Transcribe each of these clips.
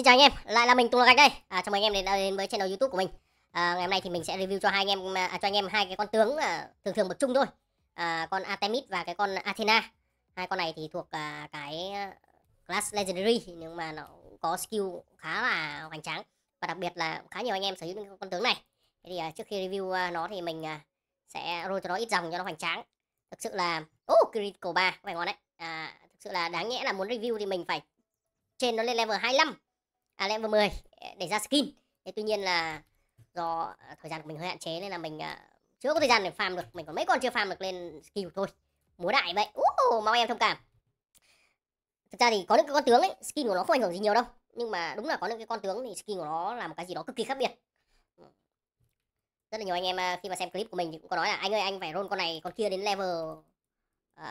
Xin chào anh em, lại là mình Tùng Gạch đây. À, chào mừng anh em đến, đến với channel YouTube của mình. À, ngày hôm nay thì mình sẽ review cho hai anh em à, cho anh em hai cái con tướng à, thường thường một chung thôi. À, con Artemis và cái con Athena. Hai con này thì thuộc à, cái à, class legendary nhưng mà nó có skill khá là hoành tráng và đặc biệt là khá nhiều anh em sở hữu những con tướng này. Thế thì à, trước khi review à, nó thì mình à, sẽ roll cho nó ít dòng cho nó hoành tráng. Thực sự là oh, critical 3 phải ngon đấy. À, thực sự là đáng nhẽ là muốn review thì mình phải trên nó lên level 25 à, level 10 để ra skin thế tuy nhiên là do à, thời gian của mình hơi hạn chế nên là mình à, chưa có thời gian để farm được mình còn mấy con chưa farm được lên skill thôi múa đại vậy uh, mong em thông cảm thực ra thì có những cái con tướng ấy skin của nó không ảnh hưởng gì nhiều đâu nhưng mà đúng là có những cái con tướng thì skin của nó là một cái gì đó cực kỳ khác biệt ừ. rất là nhiều anh em à, khi mà xem clip của mình thì cũng có nói là anh ơi anh phải roll con này con kia đến level uh,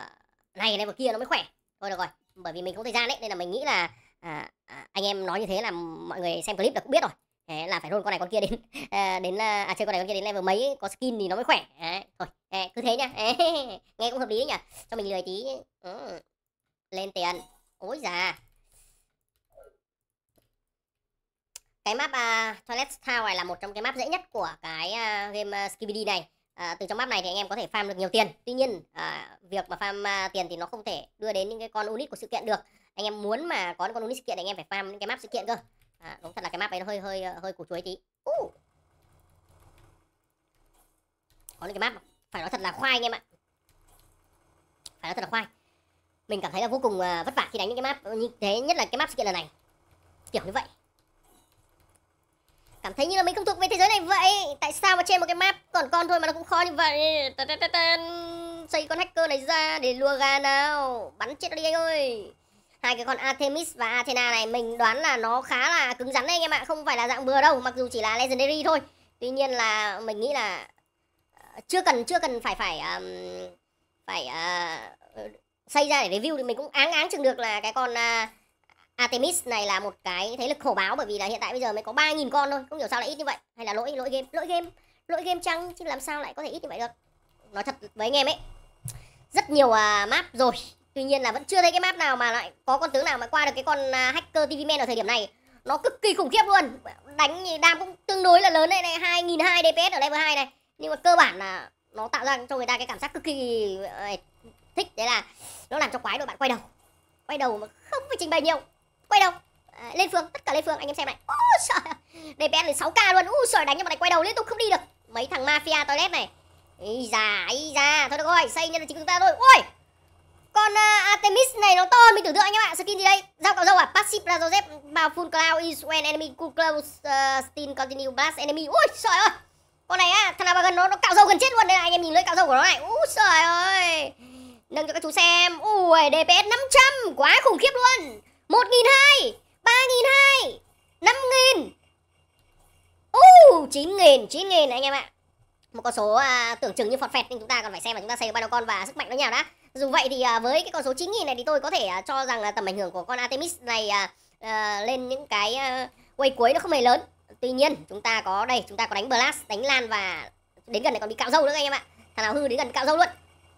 này level kia nó mới khỏe thôi được rồi bởi vì mình không thời gian đấy nên là mình nghĩ là À, à, anh em nói như thế là mọi người xem clip là cũng biết rồi Đấy, là phải roll con này con kia đến à, đến à, à, chơi con này con kia đến level mấy có skin thì nó mới khỏe à, thôi à, cứ thế nhá à, nghe cũng hợp lý nhỉ cho mình lười tí ừ. lên tiền ối già cái map uh, toilet town này là một trong cái map dễ nhất của cái uh, game uh, này À, từ trong map này thì anh em có thể farm được nhiều tiền tuy nhiên à, việc mà farm à, tiền thì nó không thể đưa đến những cái con unit của sự kiện được anh em muốn mà có con unique sự kiện thì anh em phải farm những cái map sự kiện cơ à, đúng thật là cái map ấy nó hơi hơi hơi củ chuối tí uh. có những cái map phải nói thật là khoai anh em ạ phải nói thật là khoai mình cảm thấy là vô cùng vất vả khi đánh những cái map như thế nhất là cái map sự kiện lần này kiểu như vậy cảm thấy như là mình không thuộc về thế giới này vậy tại sao mà trên một cái map còn con thôi mà nó cũng khó như vậy xây con hacker này ra để lùa gà nào bắn chết nó đi anh ơi hai cái con Artemis và Athena này mình đoán là nó khá là cứng rắn đấy anh em ạ không phải là dạng bừa đâu mặc dù chỉ là legendary thôi tuy nhiên là mình nghĩ là ờ, chưa cần chưa cần phải phải um, phải uh, xây ra để review thì mình cũng áng áng chừng được là cái con uh, Artemis này là một cái thế lực khổ báo bởi vì là hiện tại bây giờ mới có 3.000 con thôi không hiểu sao lại ít như vậy hay là lỗi lỗi game lỗi game lỗi game chăng chứ làm sao lại có thể ít như vậy được nói thật với anh em ấy rất nhiều uh, map rồi Tuy nhiên là vẫn chưa thấy cái map nào mà lại có con tướng nào mà qua được cái con à, hacker TV Man ở thời điểm này. Nó cực kỳ khủng khiếp luôn. Đánh đam cũng tương đối là lớn đây này, 2002 DPS ở level 2 này. Nhưng mà cơ bản là nó tạo ra cho người ta cái cảm giác cực kỳ ờ, thích đấy là nó làm cho quái đội bạn quay đầu. Quay đầu mà không phải trình bày nhiều. Quay đầu. À, lên phương, tất cả lên phương anh em xem này. Ôi trời. DPS lên 6k luôn. Ui trời đánh cho bọn này quay đầu liên tục không đi được. Mấy thằng mafia toilet này. Ý già ý da, thôi được rồi, xây nhân là chính chúng ta thôi. Ôi, con ờ, Artemis này nó to mình tưởng tượng anh em ạ. Skin gì đây? Dao cạo dâu à? Passive ra Joseph vào full cloud is when enemy cool close uh, steam continue blast enemy. Ui trời ơi. Con này á, thằng nào mà gần nó nó cạo dâu gần chết luôn đây này. Anh em nhìn lưỡi cạo dâu của nó này. Ui trời ơi. Nâng cho các chú xem. Ui DPS 500 quá khủng khiếp luôn. 1.200, 3.200, 5.000. Ú 9.000, 9.000 anh em ạ một con số à, tưởng chừng như phọt phẹt nhưng chúng ta còn phải xem là chúng ta xây được bao nhiêu con và sức mạnh nó nhào đã dù vậy thì à, với cái con số 9.000 này thì tôi có thể à, cho rằng là tầm ảnh hưởng của con Artemis này à, à, lên những cái à, quay cuối nó không hề lớn tuy nhiên chúng ta có đây chúng ta có đánh blast đánh lan và đến gần này còn bị cạo râu nữa anh em ạ thằng nào hư đến gần cạo râu luôn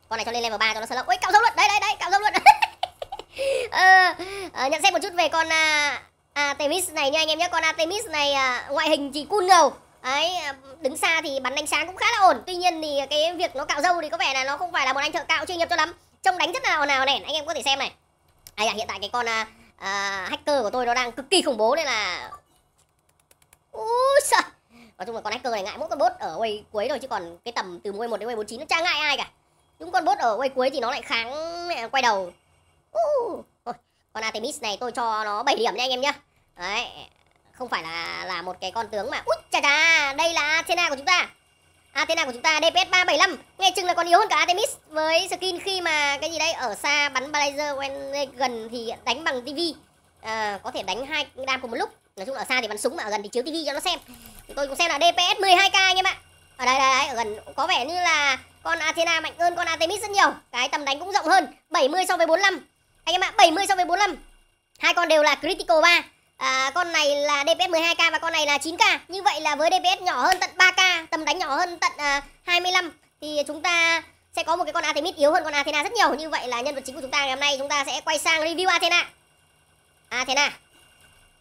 con này cho lên level 3 cho nó sợ lộng ôi cạo râu luôn đấy đấy đấy cạo râu luôn ờ, à, nhận xét một chút về con à, Artemis này nha anh em nhé con Artemis này à, ngoại hình chỉ cun cool ngầu Đấy, à, đứng xa thì bắn ánh sáng cũng khá là ổn Tuy nhiên thì cái việc nó cạo dâu thì có vẻ là nó không phải là một anh thợ cạo chuyên nghiệp cho lắm Trông đánh rất là ồn ào này, anh em có thể xem này Đây à, hiện tại cái con uh, hacker của tôi nó đang cực kỳ khủng bố nên là Úi sợ Nói chung là con hacker này ngại mỗi con bot ở quay cuối rồi chứ còn cái tầm từ quay 1 đến quay 49 nó chả ngại ai cả Những con bot ở quay cuối thì nó lại kháng quay đầu uh, con Artemis này tôi cho nó 7 điểm nha anh em nhá Đấy, không phải là là một cái con tướng mà út chà chà đây là Athena của chúng ta Athena của chúng ta DPS 375 nghe chừng là còn yếu hơn cả Artemis với skin khi mà cái gì đấy ở xa bắn blazer quen gần thì đánh bằng TV à, ờ, có thể đánh hai đam cùng một lúc nói chung là ở xa thì bắn súng mà ở gần thì chiếu TV cho nó xem tôi cũng xem là DPS 12k anh em ạ ở đây, đây, đây ở gần có vẻ như là con Athena mạnh hơn con Artemis rất nhiều cái tầm đánh cũng rộng hơn 70 so với 45 anh em ạ 70 so với 45 hai con đều là critical 3 à, con này là DPS 12k và con này là 9k như vậy là với DPS nhỏ hơn tận 3k tầm đánh nhỏ hơn tận à, 25 thì chúng ta sẽ có một cái con Artemis yếu hơn con Athena rất nhiều như vậy là nhân vật chính của chúng ta ngày hôm nay chúng ta sẽ quay sang review Athena Athena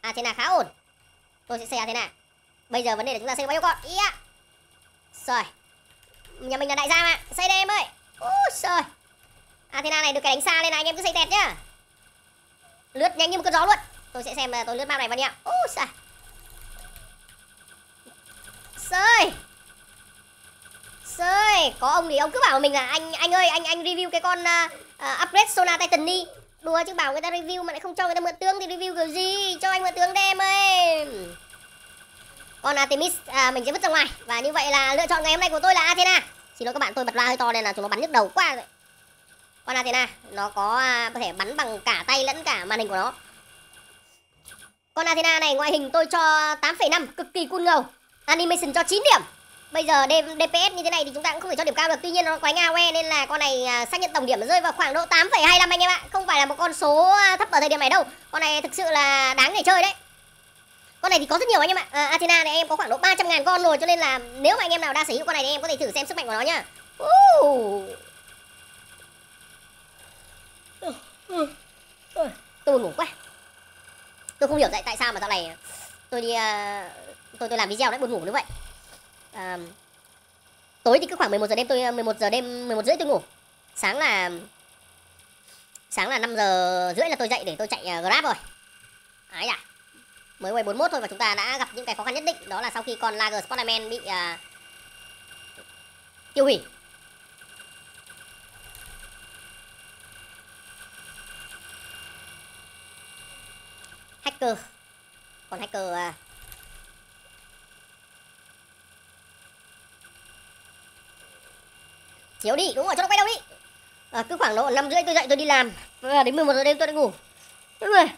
Athena khá ổn tôi sẽ xây Athena bây giờ vấn đề là chúng ta xây bao nhiêu con yeah. rồi nhà mình là đại gia mà xây đây em ơi ôi trời Athena này được cái đánh xa nên là anh em cứ xây tẹt nhá lướt nhanh như một cơn gió luôn Tôi sẽ xem ờ, tôi lướt map này vào đi ạ. Ô xa. Sơi. Sơi, có ông thì ông cứ bảo mình là anh anh ơi, anh anh review cái con uh, uh, upgrade Solar Titan đi. Đùa chứ bảo người ta review mà lại không cho người ta mượn tướng thì review kiểu gì? Cho anh mượn tướng đem ơi. Con Artemis à, mình sẽ vứt ra ngoài và như vậy là lựa chọn ngày hôm nay của tôi là Athena. Xin lỗi các bạn, tôi bật loa hơi to nên là chúng nó bắn nhức đầu quá rồi. Con Athena nó có, à, có thể bắn bằng cả tay lẫn cả màn hình của nó con Athena này ngoại hình tôi cho 8,5 cực kỳ cool ngầu. Animation cho 9 điểm. Bây giờ DPS như thế này thì chúng ta cũng không thể cho điểm cao được. Tuy nhiên nó quái ngao que nên là con này à, xác nhận tổng điểm rơi vào khoảng độ 8,25 anh em ạ. Không phải là một con số à, thấp ở thời điểm này đâu. Con này thực sự là đáng để chơi đấy. Con này thì có rất nhiều anh em ạ. À, Athena này em có khoảng độ 300 ngàn con rồi cho nên là nếu mà anh em nào đang sở hữu con này thì em có thể thử xem sức mạnh của nó nhá. Uh. Tôi ngủ quá tôi không hiểu tại tại sao mà dạo này tôi đi ờ, tôi tôi làm video lại buồn ngủ như vậy uh, tối thì cứ khoảng 11 giờ đêm tôi 11 ờ, giờ đêm 11 rưỡi tôi ngủ sáng là sáng là 5 giờ rưỡi là tôi dậy để tôi chạy grab rồi ấy à mới quay 41 thôi và chúng ta đã gặp những cái khó khăn nhất định đó là sau khi con Lager Spiderman bị uh, tiêu hủy hacker còn hacker à, chiếu đi đúng rồi cho nó quay đâu đi à, cứ khoảng độ năm rưỡi tôi dậy tôi đi làm và đến 11 giờ đêm tôi đã ngủ đúng rồi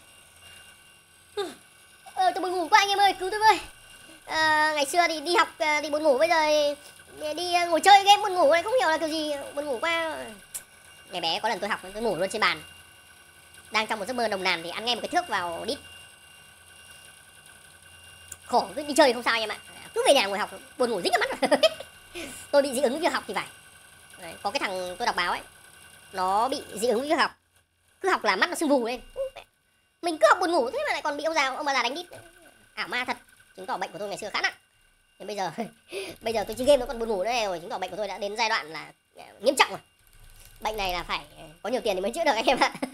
ờ, tôi buồn ngủ quá anh em ơi cứu tôi với à, ngày xưa thì đi học à, thì buồn ngủ bây giờ đi à, ngồi chơi game buồn ngủ này không hiểu là kiểu gì buồn ngủ quá ngày bé có lần tôi học tôi ngủ luôn trên bàn đang trong một giấc mơ nồng nàn thì ăn ngay một cái thước vào đít khổ cứ đi chơi không sao anh em ạ à, cứ về nhà ngồi học buồn ngủ dính cả mắt tôi bị dị ứng với việc học thì phải Đấy, có cái thằng tôi đọc báo ấy nó bị dị ứng với việc học cứ học là mắt nó sưng vù lên mình cứ học buồn ngủ thế mà lại còn bị ông già ông bà già đánh đít ảo ma thật chứng tỏ bệnh của tôi ngày xưa khá nặng nhưng bây giờ bây giờ tôi chơi game nó còn buồn ngủ nữa rồi chứng tỏ bệnh của tôi đã đến giai đoạn là à, nghiêm trọng rồi bệnh này là phải à, có nhiều tiền thì mới chữa được anh em ạ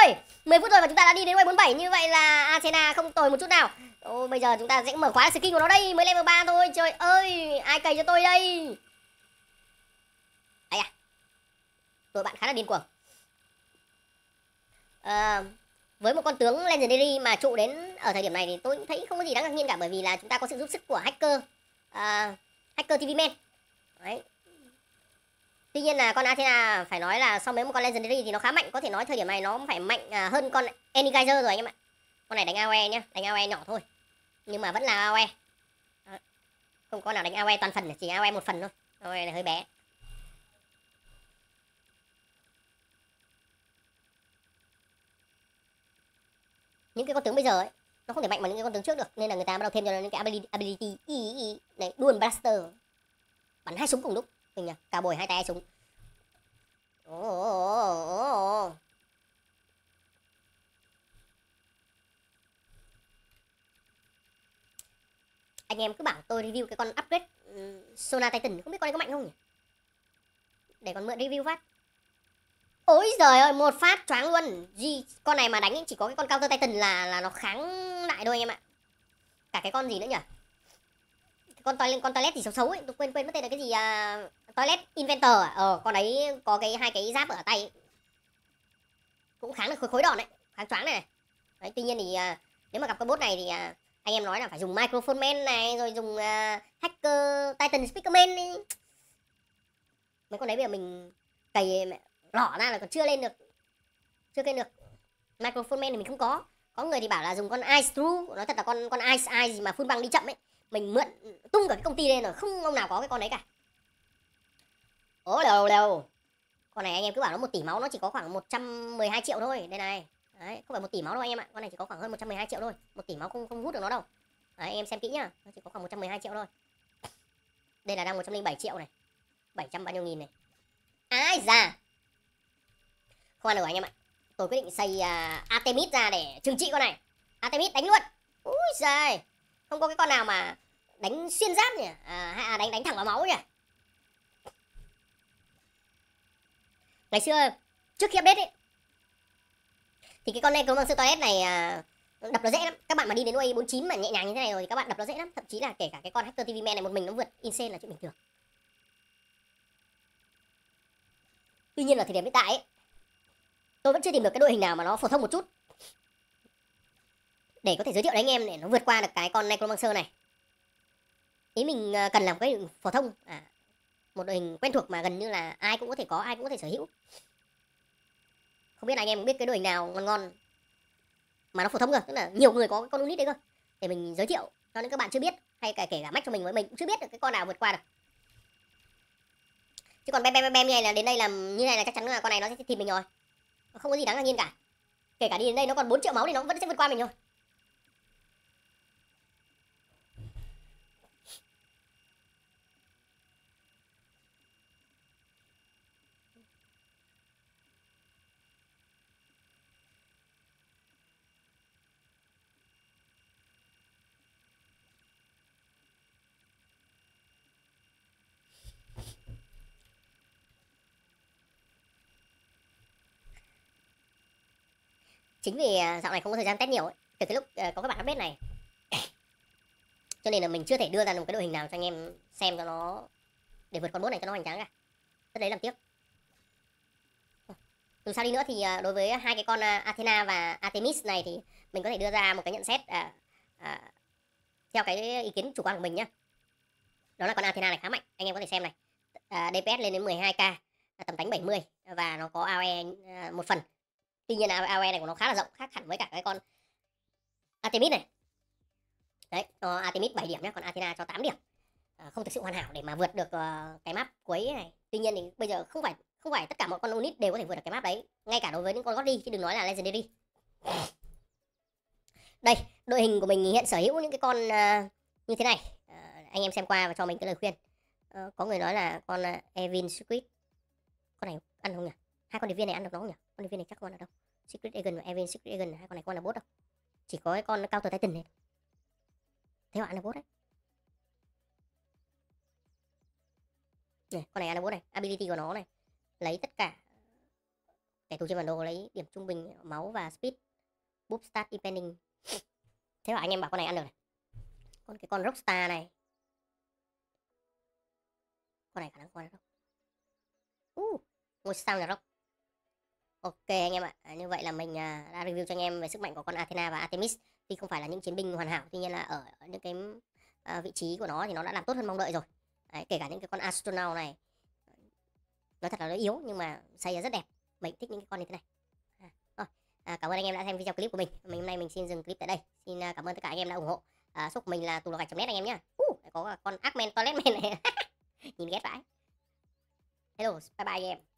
ơi 10 phút rồi mà chúng ta đã đi đến quay 47 như vậy là Athena không tồi một chút nào Ô, bây giờ chúng ta sẽ mở khóa skin của nó đây mới level 3 thôi trời ơi ai cày cho tôi đây ấy à tôi bạn khá là điên cuồng à, với một con tướng legendary mà trụ đến ở thời điểm này thì tôi thấy không có gì đáng ngạc nhiên cả bởi vì là chúng ta có sự giúp sức của hacker à, hacker tv man Đấy, Tuy nhiên là con Athena phải nói là so với một con Legendary thì nó khá mạnh Có thể nói thời điểm này nó phải mạnh à, hơn con Anygizer rồi anh em ạ Con này đánh AoE nhá, đánh AoE nhỏ thôi Nhưng mà vẫn là AoE Không có nào đánh AoE toàn phần, chỉ AoE một phần thôi AoE này hơi bé Những cái con tướng bây giờ ấy Nó không thể mạnh bằng những cái con tướng trước được Nên là người ta bắt đầu thêm cho nó những cái ability, ability này, Dual Blaster Bắn hai súng cùng lúc hình nhỉ cả bồi hai tay súng ồ ồ ồ anh em cứ bảo tôi review cái con upgrade ừ, Sona Titan không biết con này có mạnh không nhỉ để còn mượn review phát ôi giời ơi một phát choáng luôn gì con này mà đánh chỉ có cái con counter Titan là là nó kháng lại thôi anh em ạ cả cái con gì nữa nhỉ con toilet con toilet gì xấu xấu ấy tôi quên quên mất tên là cái gì à, toilet inventor à? ờ con đấy có cái hai cái giáp ở tay cũng kháng được khối khối đòn đấy kháng choáng này, này đấy tuy nhiên thì à, nếu mà gặp cái bốt này thì à, anh em nói là phải dùng microphone man này rồi dùng à, hacker titan speaker man ấy. mấy con đấy bây giờ mình cày lỏ ra là còn chưa lên được chưa lên được microphone man thì mình không có có người thì bảo là dùng con ice true nói thật là con con ice ice gì mà phun băng đi chậm ấy mình mượn tung cả cái công ty lên rồi không ông nào có cái con đấy cả ố đều đều con này anh em cứ bảo nó một tỷ máu nó chỉ có khoảng 112 triệu thôi đây này đấy không phải một tỷ máu đâu anh em ạ con này chỉ có khoảng hơn 112 triệu thôi một tỷ máu không không hút được nó đâu đấy, anh em xem kỹ nhá nó chỉ có khoảng 112 triệu thôi đây là đang 107 triệu này 700 bao nhiêu nghìn này ai già không ăn được anh em ạ tôi quyết định xây uh, Artemis ra để trừng trị con này Artemis đánh luôn ui giời không có cái con nào mà đánh xuyên giáp nhỉ à, à đánh đánh thẳng vào máu nhỉ ngày xưa trước khi update ấy thì cái con này cấu bằng siêu toilet này đập nó dễ lắm các bạn mà đi đến UA 49 mà nhẹ nhàng như thế này rồi thì các bạn đập nó dễ lắm thậm chí là kể cả cái con hacker tv man này một mình nó vượt insane là chuyện bình thường tuy nhiên là thời điểm hiện tại ấy, tôi vẫn chưa tìm được cái đội hình nào mà nó phổ thông một chút để có thể giới thiệu đến anh em để nó vượt qua được cái con necromancer này ý mình ờ, cần làm cái phổ thông à, một đội hình quen thuộc mà gần như là ai cũng có thể có ai cũng có thể sở hữu không biết anh em biết cái đội hình nào ngon ngon mà nó phổ thông cơ tức là nhiều người có con unit đấy cơ để mình giới thiệu cho nên các bạn chưa biết hay cả kể cả mách cho mình với mình cũng chưa biết được cái con nào vượt qua được chứ còn bem bem bem như này là đến đây làm như này là chắc chắn là con này nó sẽ thịt mình rồi không có gì đáng ngạc nhiên cả kể cả đi đến đây nó còn 4 triệu máu thì nó vẫn sẽ vượt qua mình thôi chính vì à, dạo này không có thời gian test nhiều ấy từ cái lúc ờ, có các bạn update này cho nên là mình chưa thể đưa ra một cái đội hình nào cho anh em xem cho nó để vượt con bốt này cho nó hoành tráng cả rất đấy làm tiếc dù sao đi nữa thì à, đối với hai cái con à, Athena và Artemis này thì mình có thể đưa ra một cái nhận xét à, à, theo cái ý kiến chủ quan của mình nhé đó là con Athena này khá mạnh anh em có thể xem này à, DPS lên đến 12k tầm đánh 70 và nó có AOE một phần tuy nhiên AOE này của nó khá là rộng khác hẳn với cả cái con Artemis này đấy nó Artemis 7 điểm nhé còn Athena cho 8 điểm à, không thực sự hoàn hảo để mà vượt được uh, cái map cuối này tuy nhiên thì bây giờ không phải không phải tất cả mọi con Unit đều có thể vượt được cái map đấy ngay cả đối với những con Godly chứ đừng nói là Legendary đây đội hình của mình hiện sở hữu những cái con uh, như thế này uh, anh em xem qua và cho mình cái lời khuyên uh, có người nói là con uh, Evin Squid con này ăn không nhỉ hai con điệp viên này ăn được nó không nhỉ con điệp viên này chắc con ăn đâu secret Agent và Evan, secret dragon hai con này con là bốt đâu chỉ có cái con cao tờ tay tình này thế họ ăn được bốt đấy này con này ăn được bốt này ability của nó này lấy tất cả kẻ thù trên bản đồ lấy điểm trung bình máu và speed boost start depending thế mà anh em bảo con này ăn được này còn cái con rockstar này con này khả năng con đâu? không uh, ngôi sao nhà rock Ok anh em ạ, à, như vậy là mình à, đã review cho anh em về sức mạnh của con Athena và Artemis Tuy không phải là những chiến binh hoàn hảo, tuy nhiên là ở những cái à, vị trí của nó thì nó đã làm tốt hơn mong đợi rồi Đấy, Kể cả những cái con Astronaut này Nói thật là nó yếu nhưng mà xây rất đẹp Mình thích những cái con như thế này à, À, Cảm ơn anh em đã xem video clip của mình Mình hôm nay mình xin dừng clip tại đây Xin à, cảm ơn tất cả anh em đã ủng hộ à, Số mình là tù lò gạch.net anh em nhé uh, Có con Ackman Toiletman này Nhìn ghét vãi Hello, bye bye anh em